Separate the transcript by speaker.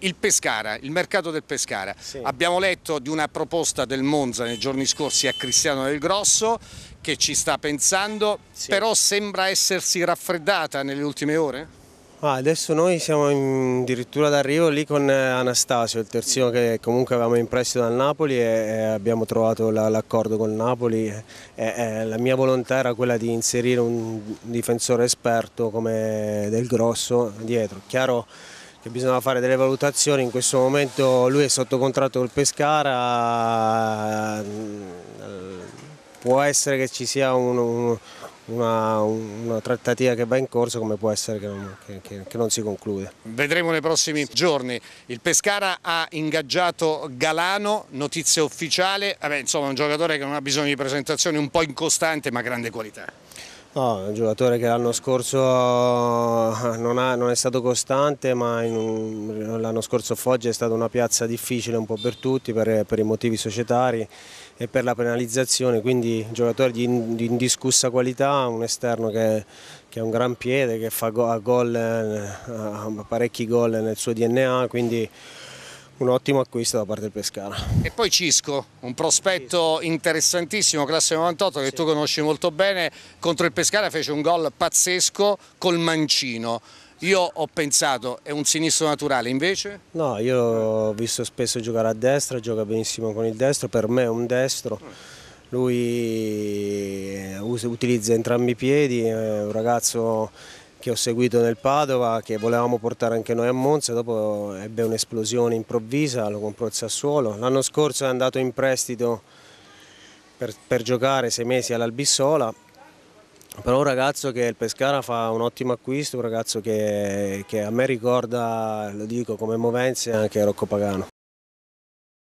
Speaker 1: Il Pescara, il mercato del Pescara. Sì. Abbiamo letto di una proposta del Monza nei giorni scorsi a Cristiano Del Grosso che ci sta pensando, sì. però sembra essersi raffreddata nelle ultime ore?
Speaker 2: Ah, adesso noi siamo addirittura d'arrivo lì con eh, Anastasio, il terzino che comunque avevamo in prestito dal Napoli e abbiamo trovato l'accordo con Napoli. E la mia volontà era quella di inserire un difensore esperto come Del Grosso dietro. Chiaro che bisognava fare delle valutazioni, in questo momento lui è sotto contratto col Pescara, eh, può essere che ci sia un, un una, una, trattativa che va in corso come può essere che non, che, che, che non si conclude.
Speaker 1: Vedremo nei prossimi giorni. Il Pescara ha ingaggiato Galano, notizia ufficiale, Vabbè, insomma un giocatore che non ha bisogno di presentazioni, un po' incostante ma grande qualità.
Speaker 2: No, è un giocatore che l'anno scorso eh, non, ha, non, è stato costante, ma l'anno scorso Foggia è stata una piazza difficile un po' per tutti, per, per i motivi societari e per la penalizzazione, quindi un giocatore di indiscussa qualità, un esterno che, che ha un gran piede, che fa go, ha, gol, eh, ha parecchi gol nel suo DNA, quindi un ottimo acquisto da parte del Pescara.
Speaker 1: E poi Cisco, un prospetto interessantissimo, classe 98 che sì. tu conosci molto bene, contro il Pescara fece un gol pazzesco col mancino. Io ho pensato, è un sinistro naturale, invece?
Speaker 2: No, io ho visto spesso giocare a destra, gioca benissimo con il destro, per me è un destro mm. Lui eh, usa, utilizza entrambi i piedi, è un ragazzo che ho seguito nel Padova, che volevamo portare anche noi a Monza, dopo ebbe un'esplosione improvvisa, lo comprò il Sassuolo. L'anno scorso è andato in prestito per, per giocare sei mesi all'Albissola, però un ragazzo che il Pescara fa un ottimo acquisto, un ragazzo che, che a me ricorda, lo dico come movenze, anche Rocco Pagano.